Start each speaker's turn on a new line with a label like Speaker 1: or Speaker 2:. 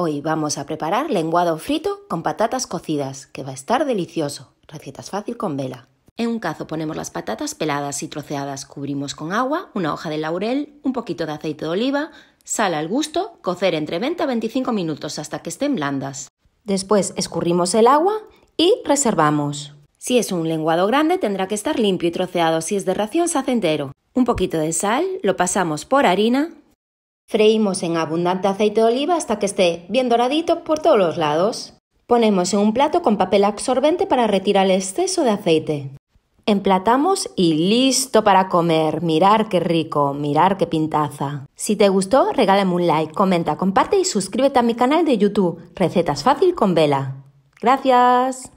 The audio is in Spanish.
Speaker 1: Hoy vamos a preparar lenguado frito con patatas cocidas, que va a estar delicioso. Recetas fácil con vela. En un cazo ponemos las patatas peladas y troceadas, cubrimos con agua, una hoja de laurel, un poquito de aceite de oliva, sal al gusto, cocer entre 20 a 25 minutos hasta que estén blandas. Después escurrimos el agua y reservamos. Si es un lenguado grande tendrá que estar limpio y troceado, si es de ración se entero. Un poquito de sal, lo pasamos por harina, Freímos en abundante aceite de oliva hasta que esté bien doradito por todos los lados. Ponemos en un plato con papel absorbente para retirar el exceso de aceite. Emplatamos y listo para comer. Mirar qué rico, mirar qué pintaza. Si te gustó, regálame un like, comenta, comparte y suscríbete a mi canal de YouTube, Recetas Fácil con Vela. Gracias.